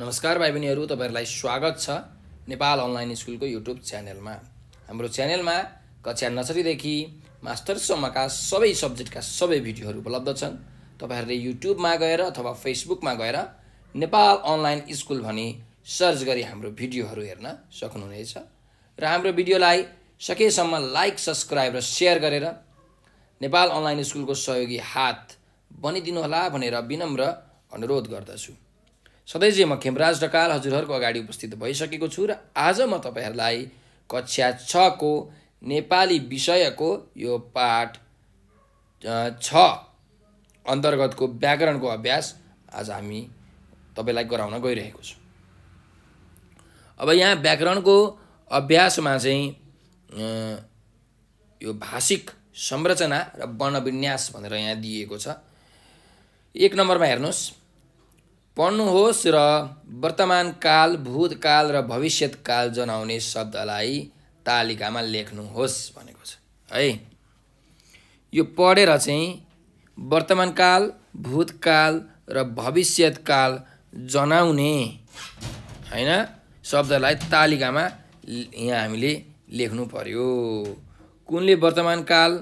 नमस्कार भाइ बहिनीहरू तपाईँहरूलाई स्वागत छ नेपाल अनलाइन स्कुलको युट्युब च्यानलमा हाम्रो च्यानलमा कक्षा नर्सरीदेखि मास्टर्ससम्मका सबै सब्जेक्टका सबै भिडियोहरू उपलब्ध छन् तपाईँहरूले युट्युबमा गएर अथवा फेसबुकमा गएर नेपाल अनलाइन स्कुल भनी सर्च गरी हाम्रो भिडियोहरू हेर्न सक्नुहुनेछ र हाम्रो भिडियोलाई सकेसम्म लाइक सब्सक्राइब र सेयर गरेर नेपाल अनलाइन स्कुलको सहयोगी हात बनिदिनुहोला भनेर विनम्र अनुरोध गर्दछु सधैँजै म खेमराज ढकाल हजुरहरूको अगाडि उपस्थित भइसकेको छु र आज म तपाईँहरूलाई कक्षा छको नेपाली विषयको यो पाठ छ अन्तर्गतको व्याकरणको अभ्यास आज हामी तपाईँलाई गराउन गइरहेको छु अब यहाँ व्याकरणको अभ्यासमा चाहिँ यो भाषिक संरचना र वर्णविन्यास भनेर यहाँ दिएको छ एक नम्बरमा हेर्नुहोस् पढ्नुहोस् र वर्तमान काल भूतकाल र भविष्यत काल जनाउने शब्दलाई तालिकामा लेख्नुहोस् भनेको छ है यो पढेर चाहिँ वर्तमान काल भूतकाल र भविष्यत काल जनाउने होइन शब्दलाई तालिकामा यहाँ हामीले लेख्नु पर्यो कुनले वर्तमान काल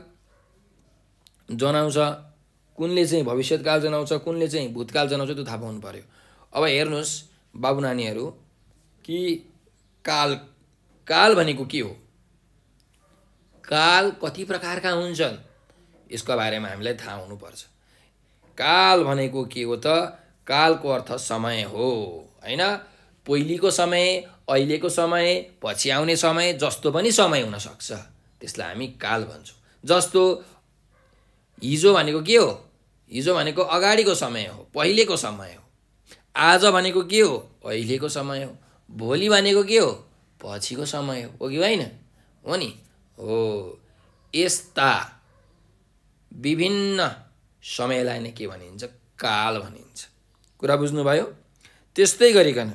जनाउँछ कुनले चाहिँ भविष्यत काल जनाउँछ कुनले चाहिँ भूतकाल जनाउँछ त्यो थाहा पाउनु पऱ्यो अब हेर्नुहोस् बाबु नानीहरू कि काल काल भनेको के हो काल कति प्रकारका हुन्छन् यसको बारेमा हामीलाई थाहा हुनुपर्छ काल भनेको के हो त कालको अर्थ समय हो होइन पहिलेको समय अहिलेको समय पछि आउने समय जस्तो पनि समय हुनसक्छ त्यसलाई हामी काल भन्छौँ जस्तो हिजो भनेको के हो हिजो भनेको अगाडिको समय हो पहिलेको समय हो आज भनेको के हो अहिलेको समय हो भोलि भनेको के हो पछिको समय हो कि होइन हो नि हो यस्ता विभिन्न समयलाई नै के भनिन्छ काल भनिन्छ कुरा बुझ्नुभयो त्यस्तै गरिकन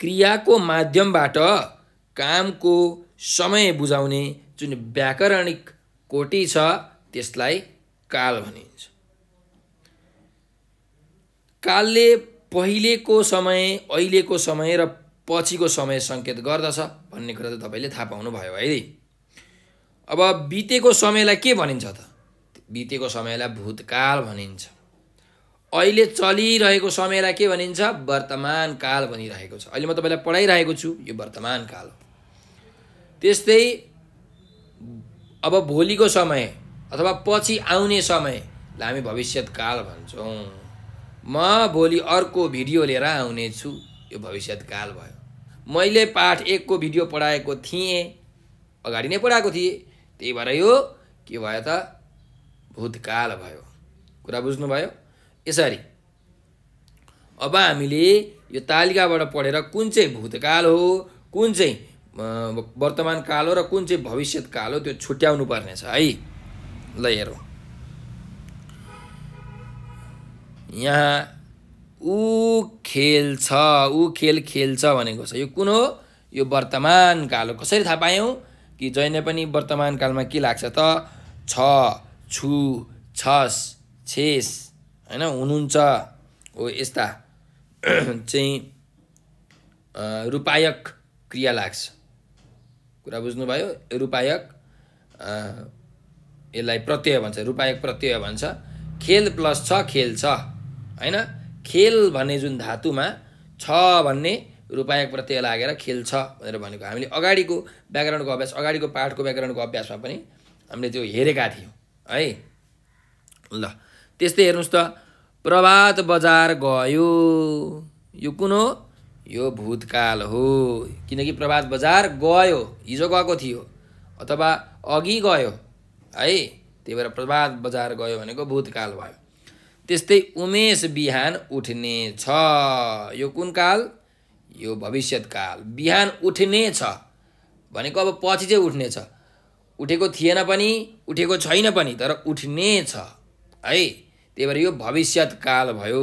क्रियाको माध्यमबाट कामको समय बुझाउने जुन व्याकरणिक कोटी छ त्यसलाई काल भनिन्छ कालले पहिलेको समय अहिलेको समय र पछिको समय सङ्केत गर्दछ भन्ने कुरा त तपाईँले थाहा पाउनुभयो है अब बितेको समयलाई के भनिन्छ त बितेको समयलाई भूतकाल भनिन्छ अहिले चलिरहेको समयलाई के भनिन्छ वर्तमान काल भनिरहेको छ अहिले म तपाईँलाई पढाइरहेको छु यो वर्तमान काल हो त्यस्तै अब भोलिको समय अथवा पछि आउने समयलाई हामी भविष्यत काल भन्छौँ म भोलि अर्को भिडियो लिएर आउनेछु यो भविष्यतकाल भयो मैले पाठ एकको भिडियो पढाएको थिएँ अगाडि नै पढाएको थिएँ त्यही भएर यो के भयो त भूतकाल भयो कुरा बुझ्नुभयो यसरी अब हामीले यो तालिकाबाट पढेर कुन चाहिँ भूतकाल हो कुन चाहिँ वर्तमान काल हो र कुन चाहिँ भविष्यत काल हो त्यो छुट्याउनु पर्नेछ है ल हेरौँ यहाँ ऊ खेल्छ ऊ खेल खेल्छ भनेको छ यो कुन हो यो वर्तमान काल हो कसरी थाहा पायौँ कि जहिले पनि वर्तमान कालमा के लाग्छ त छ छु छस छेस होइन हुनुहुन्छ हो यस्ता चाहिँ रूपायक क्रिया लाग्छ कुरा बुझ्नुभयो रूपायक यसलाई प्रत्यय भन्छ रूपायक प्रत्यय भन्छ खेल प्लस छ खेल छ होइन खेल भन्ने जुन धातुमा छ भन्ने रूपायक प्रत्यय लागेर खेल छ भनेर भनेको हामीले अगाडिको व्याकरणको अभ्यास अगाडिको पाठको व्याकरणको अभ्यासमा पनि हामीले त्यो हेरेका थियौँ है ल त्यस्तै हेर्नुहोस् त प्रभात बजार गयो यो कुन हो यो भूतकाल हो किनकि प्रभात बजार गयो हिजो गएको थियो अथवा अघि गयो है त्यही भएर प्रभात बजार गयो भनेको भूतकाल भयो त्यस्तै उमेश बिहान उठ्ने छ यो कुन काल यो भविष्यत काल बिहान उठ्ने छ भनेको अब पछि चाहिँ उठ्ने छ उठेको थिएन पनि उठेको छैन पनि तर उठ्ने छ है त्यही भएर यो भविष्यत काल भयो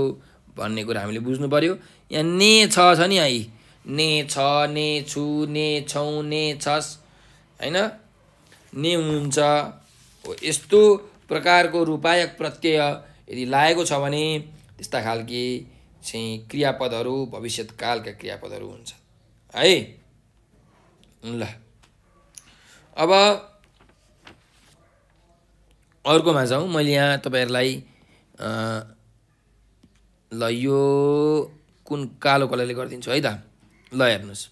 भन्ने कुरा हामीले बुझ्नु पऱ्यो यहाँ ने छ छ नि है ने छ ने छु ने छौ ने छस् होइन ने हुन्छ हो यस्तो प्रकारको रूपायक प्रत्यय यदि लागेको छ भने त्यस्ता खालके चाहिँ क्रियापदहरू भविष्यतकालका क्रियापदहरू हुन्छ है ल अब अर्कोमा जाउँ मैले यहाँ तपाईँहरूलाई ल यो कुन कालो कलरले गरिदिन्छु है त ल हेर्नुहोस्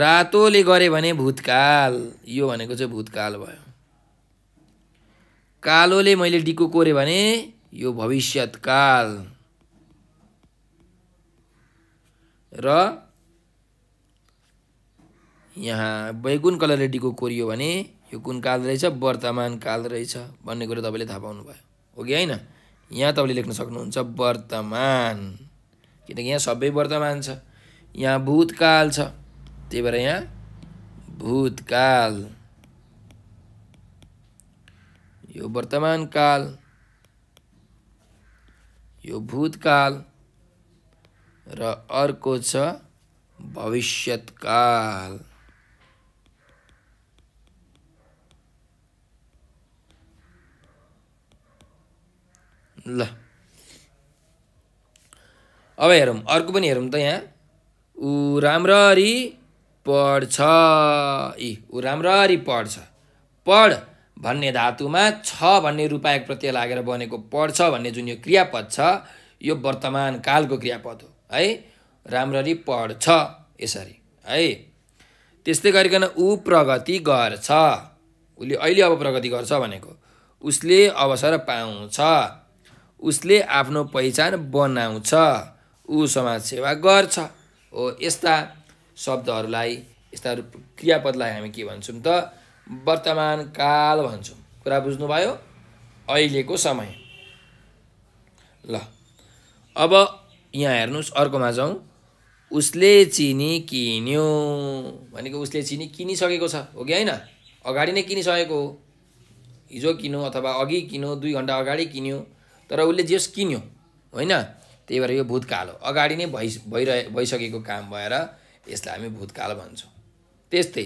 रातोले गरे भने भूतकाल यो भनेको चाहिँ भूतकाल भयो कालोले मैले डिको कोरेँ भने यो काल र यहाँ बैगुन कलरले डिको कोरियो भने यो कुन काल रहेछ वर्तमान काल रहेछ भन्ने कुरो तपाईँले थाहा पाउनुभयो हो कि होइन यहाँ तपाईँले लेख्न सक्नुहुन्छ वर्तमान किनकि यहाँ सबै वर्तमान छ यहाँ भूतकाल छ त्यही भएर यहाँ भूतकाल यो वर्तमान काल यो भूतकाल र अर्को छ भविष्यतकाल ल अब हेरौँ अर्को पनि हेरौँ त यहाँ ऊ राम्ररी पढ्छ ऊ राम्ररी पढ्छ पढ भन्ने धातुमा छ भन्ने रूपायक प्रत्यय लागेर बनेको पढ्छ भन्ने जुन यो क्रियापद छ यो वर्तमान कालको क्रियापद हो है राम्ररी पढ्छ यसरी है त्यस्तै गरिकन ऊ प्रगति गर्छ उसले अहिले अब प्रगति गर्छ भनेको उसले अवसर पाउँछ उसले आफ्नो पहिचान बनाउँछ ऊ समाजसेवा गर्छ हो यस्ता शब्दहरूलाई यस्ता क्रियापदलाई हामी के भन्छौँ त वर्तमान काल भन्छौँ कुरा बुझ्नुभयो अहिलेको समय ल अब यहाँ हेर्नुहोस् अर्कोमा जाउँ उसले चिनी किन्यो भनेको उसले चिनी किनिसकेको छ हो कि होइन अगाडि नै किनिसकेको हो हिजो किन्यो अथवा अघि किन्यो दुई घन्टा अगाडि किन्यो तर उसले जेस किन्यो होइन त्यही भएर यो भूतकाल हो अगाडि नै भइ भइरहे भइसकेको काम भएर यसलाई हामी भूतकाल भन्छौँ त्यस्तै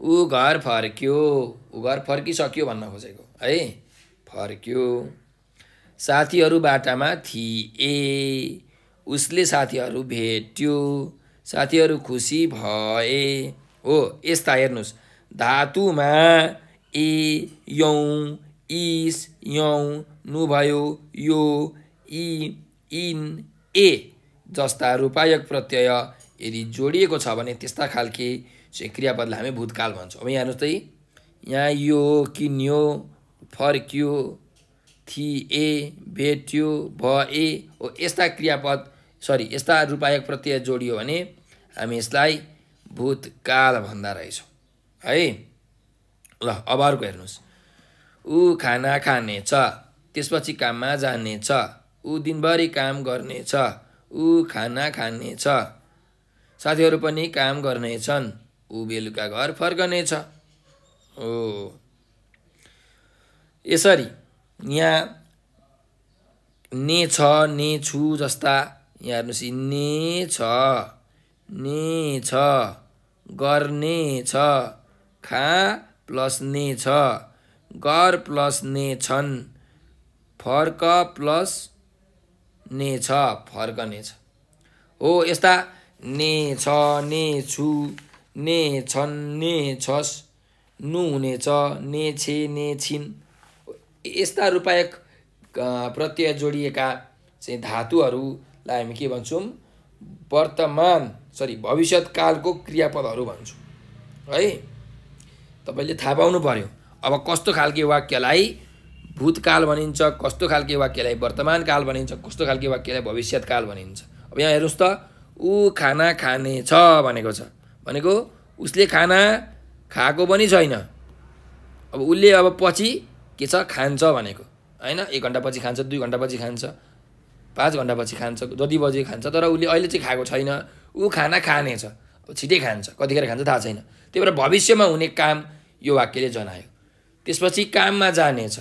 ऊ घर फर्क्यो ऊ घर फर्किसक्यो भन्न खोजेको है फर्क्यो साथीहरू बाटामा थिए उसले साथीहरू भेट्यो साथीहरू खुसी भए हो यस्ता हेर्नुहोस् धातुमा ए यौ इस यौ नु यो इ इन ए जस्ता रूपायक प्रत्यय यदि जोडिएको छ भने त्यस्ता खालके क्रियापदलाई हामी भूतकाल भन्छौँ अब यहाँ हेर्नुहोस् त यहाँ यो किन्यो फर्क्यो थिए भेट्यो भए हो यस्ता क्रियापद सरी यस्ता रूपायक प्रत्यय जोडियो भने हामी यसलाई भूतकाल भन्दा रहेछौँ है ल अब अर्को हेर्नुहोस् ऊ खाना खानेछ त्यसपछि काममा जानेछ ऊ दिनभरि काम गर्नेछ ऊ खाना खानेछ साथीहरू पनि काम गर्नेछन् ऊ बेलुका घर फर्कनेछ हो यसरी यहाँ ने छ ने छु जस्ता यहाँ हेर्नुहोस् ने छ ने छ गर्ने छ खा प्लस ने छ गर प्लस ने छन् फर्क प्लस ने छ फर्कने छ हो यस्ता ने छ ने छु ने छन् ने छस् नु हुने छ ने छे ने छिन् यस्ता रूपायक प्रत्यय जोडिएका चाहिँ धातुहरूलाई हामी के भन्छौँ वर्तमान सरी भविष्यतकालको क्रियापदहरू भन्छौँ है तपाईँले थाहा पाउनु पऱ्यो अब कस्तो खालके वाक्यलाई भूतकाल भनिन्छ कस्तो खालके वाक्यलाई वर्तमान काल भनिन्छ कस्तो खालके वाक्यलाई भविष्यतकाल भनिन्छ अब यहाँ हेर्नुहोस् त ऊ खाना खानेछ भनेको छ भनेको उसले खाना खाएको पनि छैन अब उसले अब पछि के छ खान्छ भनेको होइन एक घन्टापछि खान्छ दुई घन्टापछि खान्छ पाँच घन्टापछि खान्छ जति बजे खान्छ तर उसले अहिले चाहिँ खाएको छैन ऊ खाना खानेछ अब छिटै खान्छ कतिखेर खान्छ थाहा छैन त्यही भएर भविष्यमा हुने काम यो वाक्यले जनायो त्यसपछि काममा जानेछ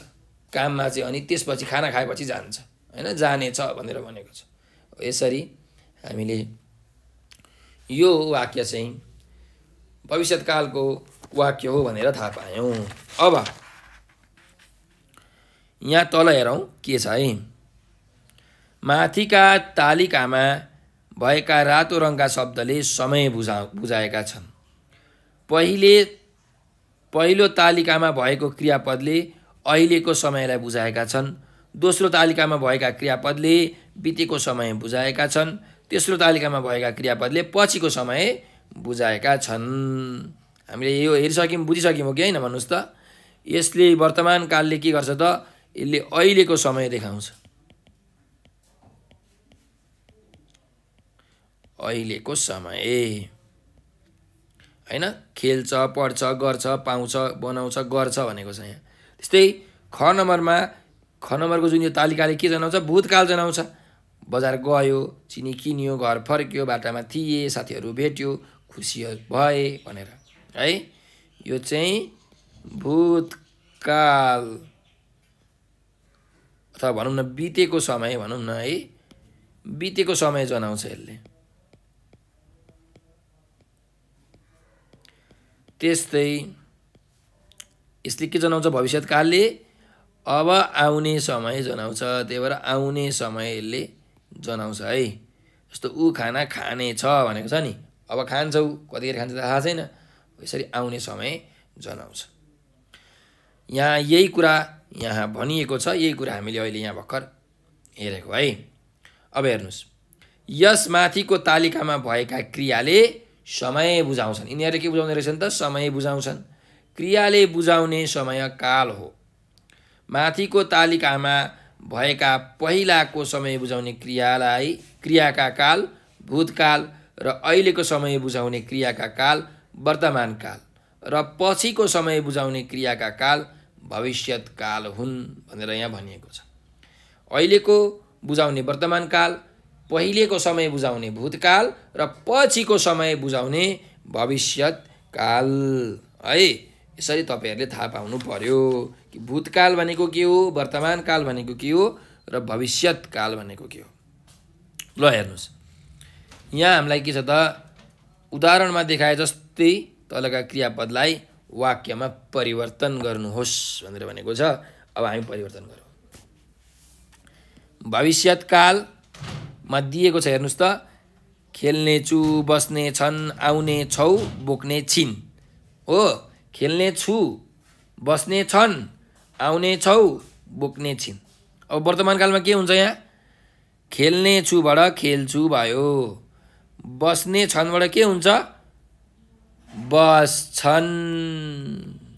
काममा चाहिँ अनि त्यसपछि खाना खाएपछि जान्छ होइन जानेछ भनेर भनेको छ यसरी हामीले यो वाक्य चाहिँ भविष्यतकालको वाक्य हो भनेर थाहा पायौँ अब यहाँ तल हेरौँ के छ है माथिका तालिकामा भएका रातो रङका शब्दले समय बुझा बुझाएका छन् पहिले पहिलो तालिकामा भएको क्रियापदले अहिलेको समयलाई बुझाएका छन् दोस्रो तालिकामा भएका क्रियापदले बितेको समय बुझाएका छन् तेस्रो तालिकामा भएका क्रियापदले पछिको समय बुझाएका छन् हामीले यो हेरिसक्यौँ बुझिसक्यौँ हो कि होइन भन्नुहोस् त यसले वर्तमान कालले के गर्छ त यसले अहिलेको समय देखाउँछ अहिलेको समय होइन खेल्छ पढ्छ गर्छ पाउँछ बनाउँछ गर्छ भनेको छ यहाँ त्यस्तै ख नम्बरमा ख नम्बरको जुन यो तालिकाले के जनाउँछ भूतकाल जनाउँछ बजार गयो चिनी किन्यो घर फर्क्यो बाटामा थिए साथीहरू भेट्यो खुसी भए भनेर है यो चाहिँ भूतकाल अथवा भनौँ न बितेको समय भनौँ न है बितेको समय जनाउँछ यसले त्यस्तै यसले के जनाउँछ भविष्यकालले अब आउने समय जनाउँछ त्यही भएर आउने यसले जनाउँछ है जस्तो ऊ खाना खानेछ भनेको छ नि अब खान्छौ कतिखेर खान्छ थाहा छैन यसरी आउने समय जनाउँछ यहाँ यही कुरा यहाँ भनिएको छ यही कुरा हामीले अहिले यहाँ भर्खर हेरेको है अब हेर्नुहोस् यसमाथिको तालिकामा भएका क्रियाले समय बुझाउँछन् यिनीहरूले के बुझाउने रहेछन् त समय बुझाउँछन् क्रियाले बुझाउने समय काल हो माथिको तालिकामा भएका पहिलाको समय बुझाउने क्रियालाई क्रियाका काल भूतकाल र अहिलेको समय बुझाउने क्रियाका काल वर्तमान काल र पछिको समय बुझाउने क्रियाका काल भविष्यत काल हुन् भनेर यहाँ भनिएको छ अहिलेको बुझाउने वर्तमान काल पहिलेको समय बुझाउने भूतकाल र पछिको समय बुझाउने भविष्यत काल है यसरी तपाईँहरूले थाहा पाउनु पर्यो कि भूतकाल भनेको के हो वर्तमान काल भनेको के हो र भविष्यत काल भनेको के हो ल हेर्नुहोस् यहाँ हामीलाई के छ त उदाहरणमा देखाए जस्तै तलका क्रियापदलाई वाक्यमा परिवर्तन गर्नुहोस् भनेर भनेको छ अब हामी परिवर्तन गरौँ भविष्यतकालमा दिएको छ हेर्नुहोस् त खेल्नेछु बस्ने छन् आउने छौ बोक्ने छिन् हो खेल्ने छु बस्ने छन् आउने छौ बोक्ने छिन् अब वर्तमान कालमा के हुन्छ यहाँ खेल्ने छुबाट खेल्छु भयो बस्ने क्षणबाट के हुन्छ बस छन्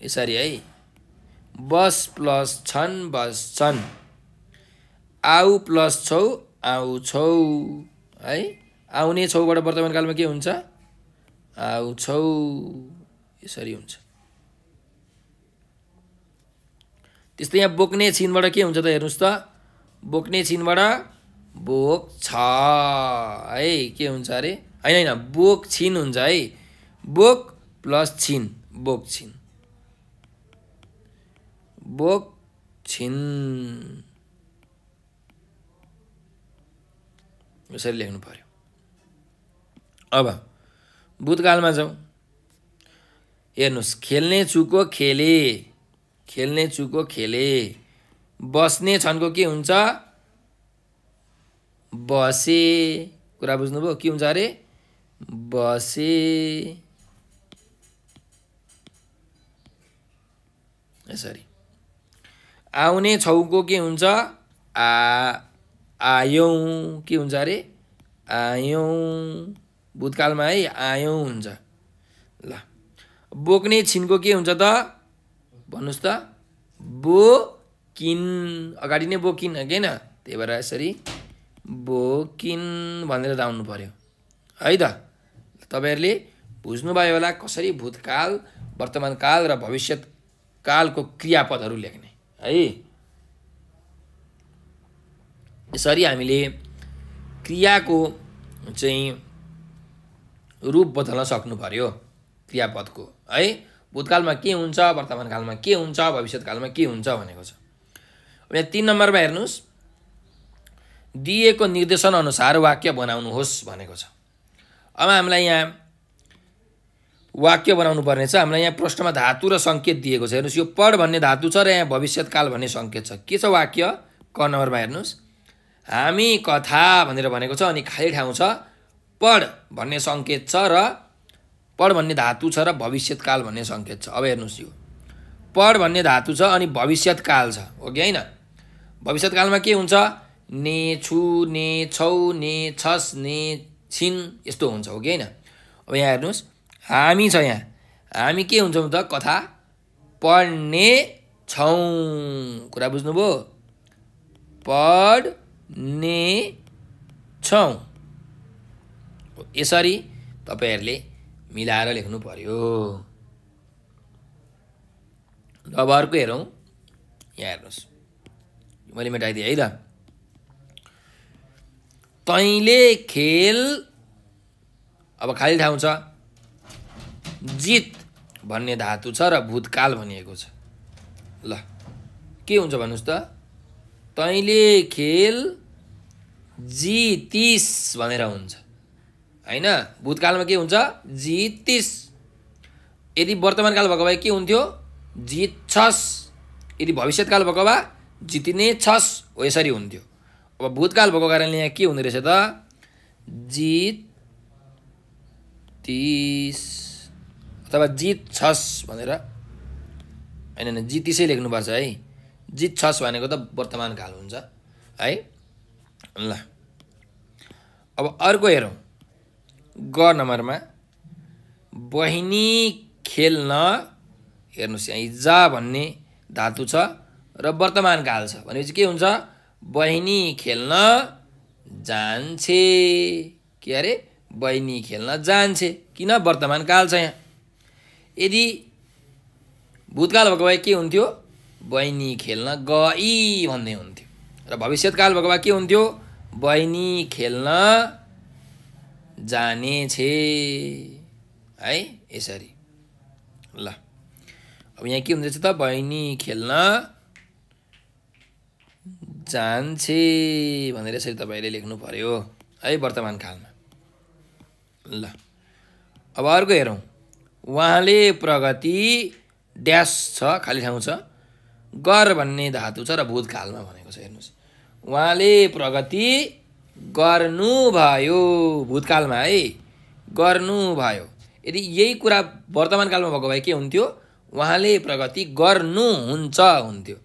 यसरी है बस प्लस छन् बस्छन् आउ प्लस छौ आउँछौ है आउने छौबाट वर्तमान कालमा के हुन्छ आउँछौ यसरी हुन्छ त्यस्तै यहाँ बोक्ने छिनबाट के हुन्छ त हेर्नुहोस् त बोक्ने छिनबाट बोक छ है के हुन्छ अरे होइन होइन बोक छिन हुन्छ है बोक प्लस छिन बोक छिन बोक छिन यसरी लेख्नु पर्यो अब भूतकालमा जाउँ हेर्नुहोस् खेल्ने चुको खेले खेल्ने चुको खेले बस्ने छन्को के हुन्छ बसे कुरा बुझ्नुभयो के हुन्छ अरे बसे यसरी आउने छौको के हुन्छ आ आयौँ के हुन्छ अरे आयौँ भूतकालमा है आयौँ हुन्छ ल बोक्ने छिनको के हुन्छ त भन्नुहोस् त बोकिन अगाडि नै बोकिन होइन त्यही भएर यसरी बोकिन भनेर राउनु पर्यो है त तपाईँहरूले बुझ्नुभयो होला कसरी भूतकाल वर्तमान काल र कालको क्रियापदहरू लेख्ने है यसरी हामीले क्रियाको चाहिँ रूप बदल्न सक्नु पर्यो क्रियापदको है भूतकालमा के हुन्छ वर्तमान कालमा के हुन्छ भविष्यकालमा के हुन्छ भनेको छ अब यहाँ तिन नम्बरमा हेर्नुहोस् दिएको निर्देशन अनुसार वाक्य बनाउनुहोस् भनेको छ अब हामीलाई यहाँ वाक्य बनाउनु पर्ने छ हामीलाई यहाँ प्रश्नमा धातु र सङ्केत दिएको छ हेर्नुहोस् यो पढ भन्ने धातु छ र यहाँ भविष्यतकाल भन्ने सङ्केत छ के छ वाक्य क नम्बरमा हेर्नुहोस् हामी कथा भनेर भनेको छ अनि खाली ठाउँ छ पढ भन्ने सङ्केत छ र पढ भन्ने धातु छ र भविष्यतकाल भन्ने सङ्केत छ अब हेर्नुहोस् यो पढ भन्ने धातु छ अनि भविष्यतकाल छ ओके होइन भविष्यतकालमा के हुन्छ ने छु ने छौ ने छस ने छिन यस्तो हुन्छ हो कि होइन अब यहाँ हेर्नुहोस् हामी छ यहाँ हामी के हुन्छौँ त कथा पढ्ने छौँ कुरा बुझ्नुभयो पढ्ने छौँ यसरी तपाईँहरूले मिलाएर लेख्नु पर्यो अब अर्को हेरौँ यहाँ हेर्नुहोस् मैले मेटाइदिएँ है त तैँले खेल अब खाली ठाउँ छ जित भन्ने धातु छ र भूतकाल भनिएको छ ल के हुन्छ भन्नुहोस् त तैँले खेल जितिस भनेर हुन्छ होइन भूतकालमा के हुन्छ जितिस यदि वर्तमान वर्तमानकाल भएको भए के हुन्थ्यो जित छस् यदि भविष्यतकाल भएको भए जितिने छस् हो यसरी हुन्थ्यो अब भूतकाल भएको कारणले यहाँ के हुने रहेछ त जित तिस अथवा जित छस भनेर होइन होइन जितिसै लेख्नुपर्छ है जित छस भनेको त वर्तमान काल हुन्छ है ल अब अर्को हेरौँ ग नम्बरमा बहिनी खेल्न हेर्नुहोस् यहाँ हिजा भन्ने धातु छ र वर्तमान काल छ भनेपछि के हुन्छ बहिनी खेल्न जान्छे के अरे बहिनी खेल्न जान्छे किन वर्तमान काल छ यहाँ यदि भूतकाल भएको भए के हुन्थ्यो बहिनी खेल्न गई भन्ने हुन्थ्यो र भविष्यतकाल भएको भए के हुन्थ्यो बहिनी खेल्न जाने छे है यसरी ल अब यहाँ के हुँदैछ त बहिनी खेल्न जान्छे भनेर यसरी तपाईँले लेख्नु पऱ्यो है वर्तमान कालमा ल अब अर्को हेरौँ उहाँले प्रगति ड्यास छ खाली ठाउँ छ गर भन्ने धातु छ र भूतकालमा भनेको छ हेर्नुहोस् उहाँले प्रगति गर्नुभयो भूतकालमा है गर्नुभयो यदि यही कुरा वर्तमान कालमा भएको भए के हुन्थ्यो उहाँले प्रगति गर्नुहुन्छ हुन्थ्यो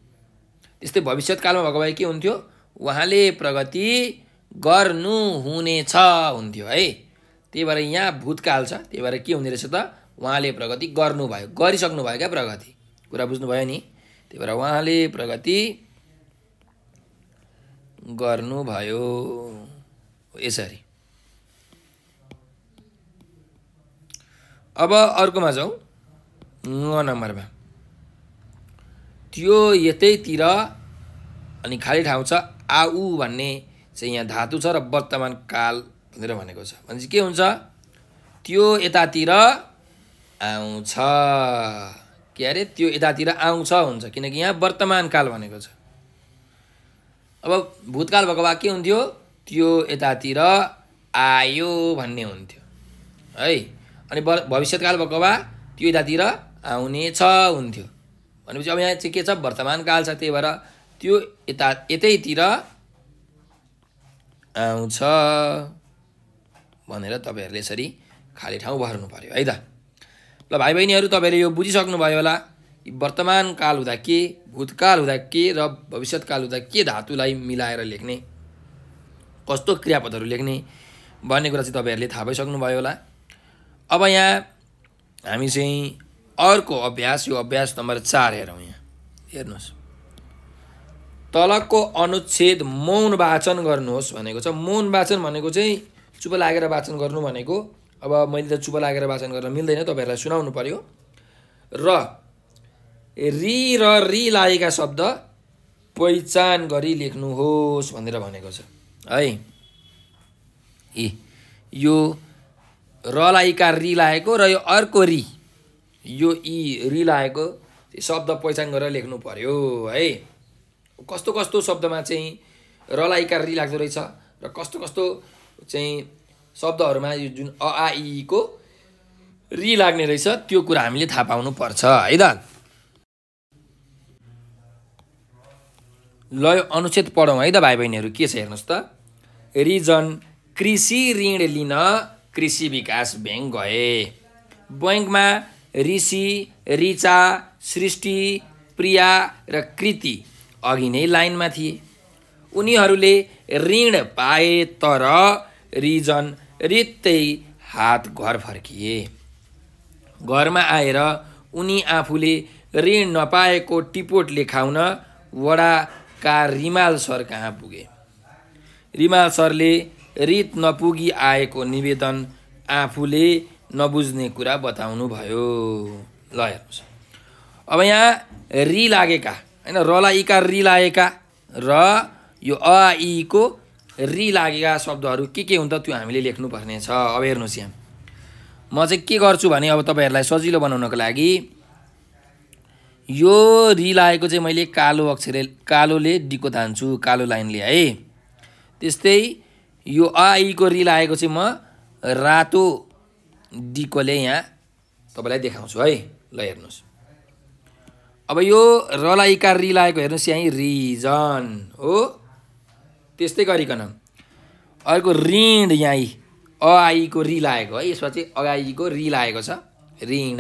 यस्तै भविष्यतकालमा भएको भए के हुन्थ्यो उहाँले प्रगति गर्नु हुनेछ हुन्थ्यो है त्यही भएर यहाँ भूतकाल छ त्यही भएर के हुने रहेछ त उहाँले प्रगति गर्नुभयो गरिसक्नुभयो क्या प्रगति कुरा बुझ्नुभयो नि त्यही भएर उहाँले प्रगति गर्नुभयो यसरी अब अर्कोमा जाउँ न नम्बरमा त्यो यतैतिर अनि खाली ठाउँ छ आउ भन्ने चाहिँ यहाँ धातु छ र वर्तमान काल भनेर भनेको छ भनेपछि के हुन्छ त्यो यतातिर आउँछ के अरे त्यो यतातिर आउँछ हुन्छ किनकि यहाँ वर्तमान काल भनेको छ अब भूतकाल भएको भए के हुन्थ्यो त्यो यतातिर आयो भन्ने हुन्थ्यो है अनि भविष्यतकाल भएको भए त्यो यतातिर छ हुन्थ्यो भनेपछि अब यहाँ चाहिँ के छ वर्तमान काल छ त्यही भएर त्यो यता यतैतिर आउँछ भनेर तपाईँहरूले यसरी खाली ठाउँ भर्नु पऱ्यो है त ल भाइ बहिनीहरू तपाईँहरूले यो बुझिसक्नुभयो होला वर्तमान काल हुँदा के भूतकाल हुँदा के र भविष्यतकाल हुँदा के धातुलाई मिलाएर लेख्ने कस्तो क्रियापदहरू लेख्ने भन्ने कुरा चाहिँ तपाईँहरूले थाहा भइसक्नुभयो होला अब यहाँ हामी चाहिँ अर्को अभ्यास यो अभ्यास नम्बर चार हेरौँ यहाँ हेर्नुहोस् तलको अनुच्छेद मौन वाचन गर्नुहोस् भनेको छ मौन वाचन भनेको चाहिँ चुप लागेर वाचन गर्नु भनेको अब मैले त चुप लागेर वाचन गर्न मिल्दैन तपाईँहरूलाई सुनाउनु पऱ्यो र रि र रि लागेका शब्द पहिचान गरी लेख्नुहोस् भनेर भनेको छ है ए यो र लागेका रि लागेको र यो अर्को रि यो इ रि लागेको शब्द पहिचान गरेर लेख्नु पऱ्यो है कस्तो कस्तो शब्दमा चाहिँ रलाइका रि लाग्दो रहेछ र कस्तो कस्तो चाहिँ शब्दहरूमा यो जुन अआईको रि लाग्ने रहेछ त्यो कुरा हामीले थाहा पाउनु पर्छ है दा ल अनुच्छेद पढौँ है त भाइ बहिनीहरू के छ हेर्नुहोस् त रिजन कृषि ऋण लिन कृषि विकास ब्याङ्क गए ब्याङ्कमा ऋषि रिचा सृष्टि प्रिया र कृति अघि नै लाइनमा थिए उनीहरूले ऋण पाए तर रिजन रित्तै हात घर फर्किए घरमा आएर उनी आफूले ऋण नपाएको टिपोट लेखाउन वडाका रिमाल सर कहाँ पुगे रिमाल सरले रित नपुगी आएको निवेदन आफूले नबुझ्ने कुरा बताउनु भयो ल हेर्नुहोस् अब यहाँ रि लागेका होइन रला इकार रि लागेका र यो अ रि लागेका शब्दहरू के के हुन्छ त्यो हामीले लेख्नुपर्ने छ अब हेर्नुहोस् यहाँ म चाहिँ के गर्छु भने अब तपाईँहरूलाई सजिलो बनाउनको लागि यो रि लागेको चाहिँ मैले कालो अक्षर कालोले डिको तान्छु कालो लाइनले है त्यस्तै यो अ रि लागेको चाहिँ म रातो दिएकोले यहाँ तपाईँलाई देखाउँछु है ल हेर्नुहोस् अब यो रलाइका इकार रि लागेको हेर्नुहोस् यहाँ रिजन हो त्यस्तै गरिकन अर्को ऋण यहीँ अआईको रि लागेको है यसमा चाहिँ अगाईको रि लागेको छ ऋण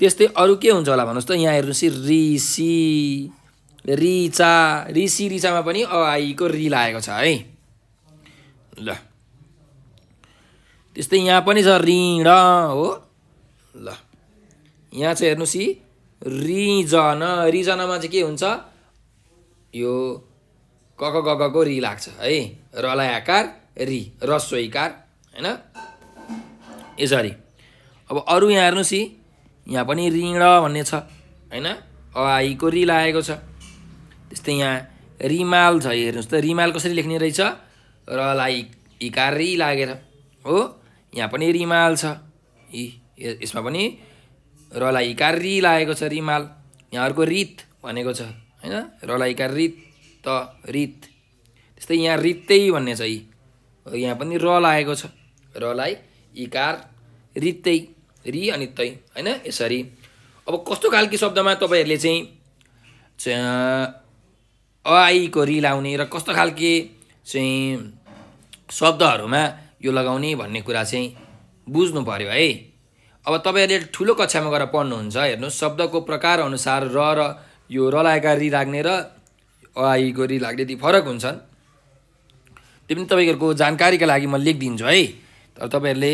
त्यस्तै अरू के हुन्छ होला भन्नुहोस् त यहाँ हेर्नुहोस् ऋषि रिचा ऋषि रिचामा पनि अआईको रि लागेको छ है ल त्यस्तै यहाँ पनि छ ऋण हो ल यहाँ चाहिँ हेर्नुहोस् यी रिजन रिजनमा चाहिँ के हुन्छ यो कक गको रि लाग्छ है रलाई आकार रि रस्वइकार होइन यसरी अब अरू यहाँ हेर्नुहोस् यी यहाँ पनि ऋण भन्ने छ होइन अआईको रि लागेको छ त्यस्तै यहाँ रिमाल छ हेर्नुहोस् त रिमाल कसरी लेख्ने रहेछ रलाई इकार रि लागेर हो यहाँ पनि रिमाल छ इ यसमा पनि रलाई इकार रि लागेको छ रिमाल यहाँ अर्को रित भनेको छ होइन रलाई इकार रित त रित त्यस्तै यहाँ रित्तै भन्ने छ यी यहाँ पनि र लागेको छ रलाई इकार रित्तै रि अनि तै होइन यसरी अब कस्तो खालको शब्दमा तपाईँहरूले चाहिँ अआईको रि लाउने र कस्तो खालके चाहिँ शब्दहरूमा यो लगाउने भन्ने कुरा चाहिँ बुझ्नु पऱ्यो है अब तपाईँहरूले ठुलो कक्षामा गएर पढ्नुहुन्छ हेर्नु शब्दको प्रकार अनुसार र र यो रलाएका रि लाग्ने र अआइको रि लाग्ने ती फरक हुन्छन् त्यो पनि तपाईँहरूको जानकारीका लागि म लेखिदिन्छु है तर तपाईँहरूले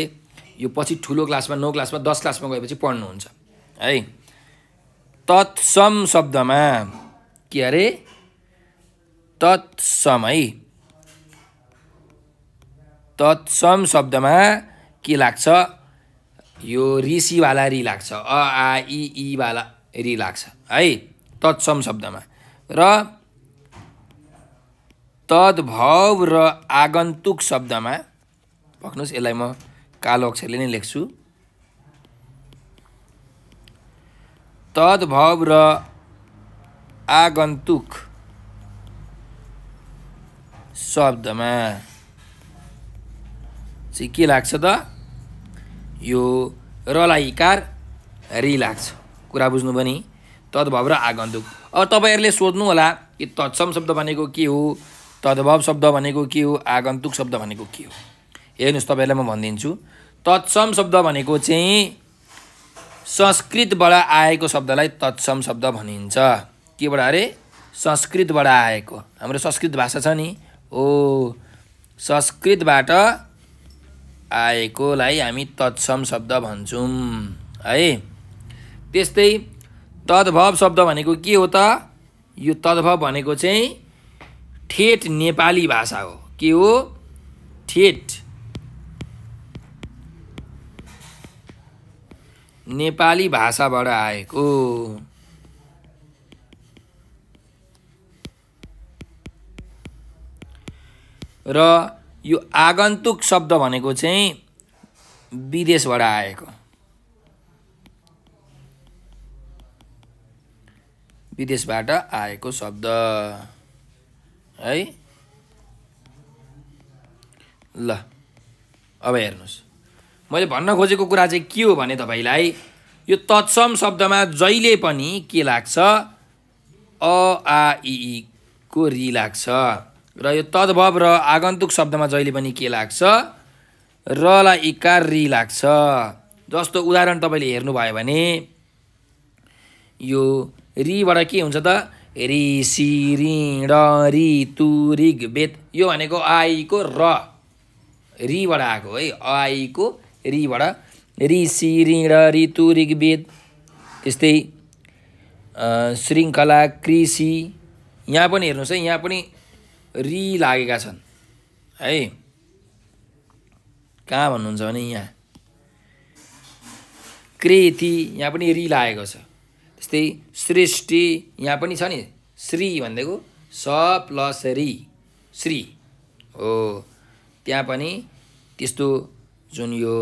यो पछि ठुलो क्लासमा नौ क्लासमा दस क्लासमा गएपछि पढ्नुहुन्छ है तत्सम शब्दमा के अरे तत्सम है तत्सम शब्दमा के लाग्छ यो ऋषिवाला री लाग्छ अ आ इ रि री लाग्छ है तत्सम शब्दमा र तद्भव र आगन्तुक शब्दमा भन्नुहोस् यसलाई म कालो अक्षरले नै लेख्छु तद्भव र आगन्तुक शब्दमा चाहिँ के लाग्छ त यो रलाइकार रि लाग्छ कुरा बुझ्नु पनि तद्भव र आगन्तुक अब तपाईँहरूले सोध्नु होला कि तत्सम शब्द भनेको के हो तद्भव शब्द भनेको के हो आगन्तुक शब्द भनेको के हो हेर्नुहोस् तपाईँहरूलाई म भनिदिन्छु तत्सम शब्द भनेको चाहिँ संस्कृतबाट आएको शब्दलाई तत्सम शब्द भनिन्छ केबाट अरे संस्कृतबाट आएको हाम्रो संस्कृत भाषा छ नि ओ संस्कृतबाट आएकोलाई हामी तत्सम शब्द भन्छौँ है त्यस्तै तद्भव शब्द भनेको के हो त यो तद्भव भनेको चाहिँ ठेट नेपाली भाषा हो के हो ठेट नेपाली भाषाबाट आएको र यो आगन्तुक शब्द भनेको चाहिँ विदेशबाट आएको विदेशबाट आएको शब्द है ल अब हेर्नुहोस् मैले भन्न खोजेको कुरा चाहिँ के हो भने तपाईँलाई यो तत्सम शब्दमा जहिले पनि के लाग्छ अ आ इ को रि लाग्छ र यो तद्भव र आगन्तुक शब्दमा जहिले पनि के लाग्छ रलाई इकार रि लाग्छ जस्तो उदाहरण तपाईँले हेर्नुभयो भने यो रिबाट के हुन्छ त ऋषि ऋण रि तु ऋग वेद यो भनेको आईको र रिबाट आएको है आईको रिबाट ऋषि ऋण ऋतु ऋग्वेद त्यस्तै श्रृङ्खला कृषि यहाँ पनि हेर्नुहोस् है यहाँ पनि रि लागेका छन् है कहाँ भन्नुहुन्छ भने यहाँ क्रेति यहाँ पनि रि लागेको छ त्यस्तै सृष्टि यहाँ पनि छ नि श्री भनिदिएको स प्लस रि श्री हो त्यहाँ पनि त्यस्तो जुन यो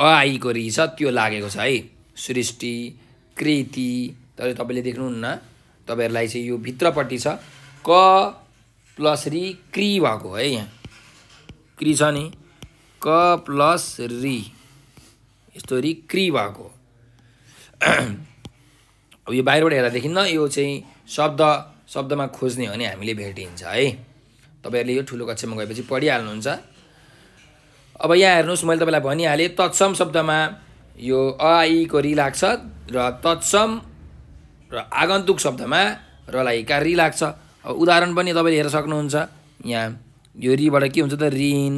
अआईको रि छ त्यो लागेको छ है सृष्टि कृति तर तपाईँले देख्नुहुन्न तपाईँहरूलाई चाहिँ यो भित्रपट्टि छ क प्लस री क्री भएको है यहाँ क्री छ नि क प्लस री यस्तो री क्री भएको अब यो बाहिरबाट हेर्दादेखि न यो चाहिँ शब्द शब्दमा खोज्ने हो भने हामीले भेटिन्छ है तपाईँहरूले यो ठुलो कक्षामा गएपछि पढिहाल्नुहुन्छ अब यहाँ हेर्नुहोस् मैले तपाईँलाई भनिहालेँ तत्सम शब्दमा यो अआईको री लाग्छ र तत्सम र आगन्तुक शब्दमा रलाइका का री लाग्छ उदाहरण पनि तपाईँले हेर्न सक्नुहुन्छ यहाँ यो रिबाट के हुन्छ त रिन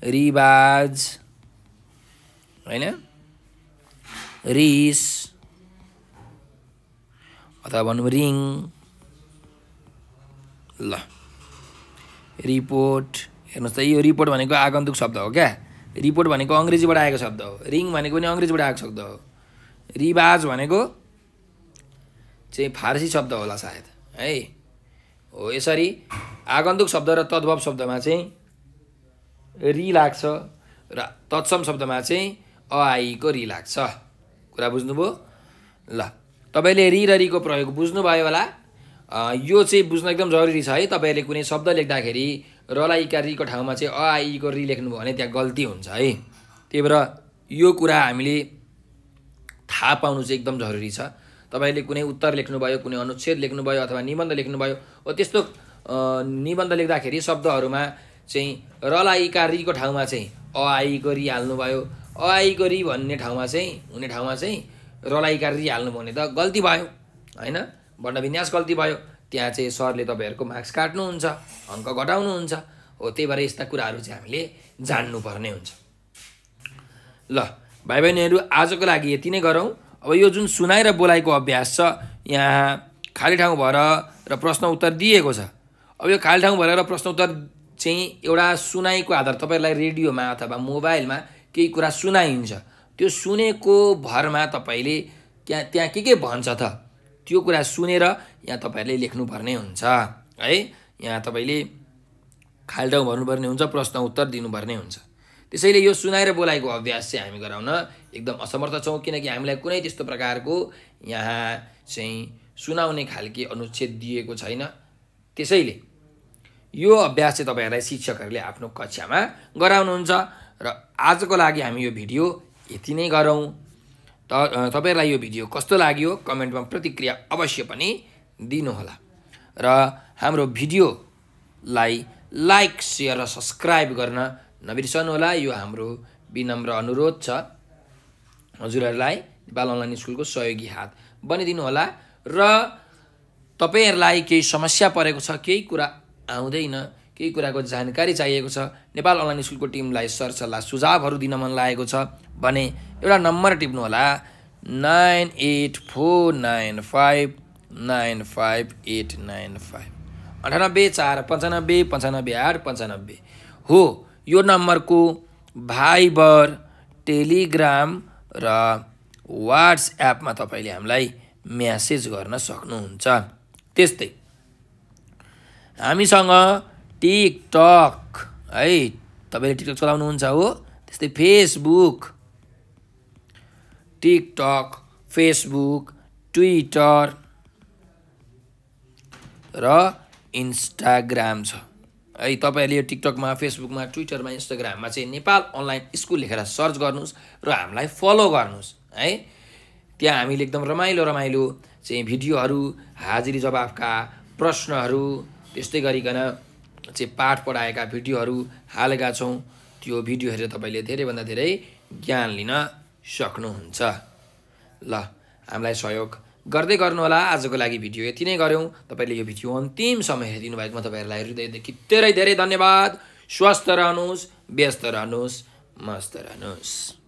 रिबाज होइन रिस अथवा भनौँ रिङ ल रिपोर्ट हेर्नुहोस् त यो रिपोर्ट भनेको आगन्तुक शब्द हो क्या रिपोर्ट भनेको अङ्ग्रेजीबाट आएको शब्द हो रिङ भनेको पनि अङ्ग्रेजीबाट आएको शब्द हो रिबाज भनेको चाहिँ फारसी शब्द होला सायद है हो यसरी आगन्तुक शब्द र तद्भव शब्दमा चाहिँ री लाग्छ र तत्सम शब्दमा चाहिँ अआईको री लाग्छ कुरा बुझ्नुभयो ल तपाईँले री र रीको प्रयोग बुझ्नुभयो होला यो चाहिँ बुझ्न एकदम जरुरी छ है तपाईँले कुनै शब्द लेख्दाखेरि रलाइका रीको ठाउँमा चाहिँ अआईको री लेख्नुभयो भने त्यहाँ गल्ती हुन्छ है त्यही भएर यो कुरा हामीले थाहा पाउनु चाहिँ एकदम जरुरी छ तपाईँले कुनै उत्तर लेख्नुभयो कुनै अनुच्छेद लेख्नुभयो अथवा निबन्ध लेख्नुभयो हो त्यस्तो निबन्ध लेख्दाखेरि शब्दहरूमा चाहिँ रलाइका रिको ठाउँमा चाहिँ अआइको रि हाल्नुभयो अआइको रि भन्ने ठाउँमा चाहिँ हुने ठाउँमा चाहिँ रलाइका री हाल्नुभयो भने त गल्ती भयो होइन विन्यास गल्ती भयो त्यहाँ चाहिँ सरले तपाईँहरूको मार्क्स काट्नुहुन्छ अङ्क घटाउनुहुन्छ हो त्यही भएर यस्ता कुराहरू चाहिँ हामीले जान्नुपर्ने हुन्छ ल भाइ बहिनीहरू आजको लागि यति नै गरौँ अब यो जुन सुनाइ र बोलाइको अभ्यास छ यहाँ खाली ठाउँ भएर र प्रश्न उत्तर दिएको छ अब यो खाली ठाउँ भएर र प्रश्न उत्तर चाहिँ एउटा सुनाइको आधार तपाईँलाई रेडियोमा अथवा मोबाइलमा केही कुरा सुनाइन्छ त्यो सुनेको भरमा तपाईँले त्यहाँ त्यहाँ के के भन्छ त त्यो कुरा सुनेर यहाँ तपाईँहरूले लेख्नुपर्ने हुन्छ है यहाँ तपाईँले खाली ठाउँ भर्नुपर्ने हुन्छ प्रश्न उत्तर दिनुपर्ने हुन्छ त्यसैले यो सुनाएर बोलाएको अभ्यास चाहिँ हामी गराउन एकदम असमर्थ छौँ किनकि हामीलाई कुनै त्यस्तो प्रकारको यहाँ चाहिँ सुनाउने खालके अनुच्छेद दिएको छैन त्यसैले यो अभ्यास चाहिँ तपाईँहरूलाई शिक्षकहरूले आफ्नो कक्षामा गराउनुहुन्छ र आजको लागि हामी यो भिडियो यति नै गरौँ त तपाईँहरूलाई यो भिडियो कस्तो लाग्यो कमेन्टमा प्रतिक्रिया अवश्य पनि दिनुहोला र हाम्रो भिडियोलाई लाइक सेयर र सब्सक्राइब गर्न नबिर्सनुहोला यो हाम्रो विनम्र अनुरोध छ हजुरहरूलाई नेपाल अनलाइन स्कुलको सहयोगी हात बनिदिनु होला र तपाईँहरूलाई केही समस्या परेको छ केही कुरा आउँदैन केही कुराको जानकारी चाहिएको छ नेपाल अनलाइन स्कुलको टिमलाई सरसल्लाह सुझावहरू दिन मन लागेको छ भने एउटा नम्बर टिप्नुहोला nine eight four nine five nine five eight nine five अन्ठानब्बे चार पन्चानब्बे पन्चानब्बे आठ पन्चानब्बे हो यो नम्बरको भाइबर टेलिग्राम र वाट्सएपमा तपाईँले हामीलाई म्यासेज गर्न सक्नुहुन्छ त्यस्तै हामीसँग टिकटक है तपाईँले टिकटक चलाउनुहुन्छ हो त्यस्तै फेसबुक टिकटक फेसबुक ट्विटर र इन्स्टाग्राम छ है तपाईँहरूले यो टिकटकमा फेसबुकमा ट्विटरमा इन्स्टाग्राममा चाहिँ नेपाल अनलाइन स्कुल लेखेर सर्च गर्नुहोस् र हामीलाई फलो गर्नुहोस् है त्यहाँ हामीले एकदम रमाइलो रमाइलो चाहिँ भिडियोहरू हाजिरी जवाफका प्रश्नहरू त्यस्तै गरिकन चाहिँ पाठ पढाएका भिडियोहरू हालेका छौँ त्यो भिडियो हेरेर तपाईँले धेरैभन्दा धेरै ज्ञान लिन सक्नुहुन्छ ल हामीलाई सहयोग गर्दै गर्नुहोला आजको लागि भिडियो यति नै गऱ्यौँ तपाईँले यो भिडियो अन्तिम समय हेरिदिनु भएकोमा तपाईँहरूलाई हृदयदेखि धेरै धेरै धन्यवाद स्वस्थ रहनुहोस् व्यस्त रहनुहोस् मस्त रहनुहोस्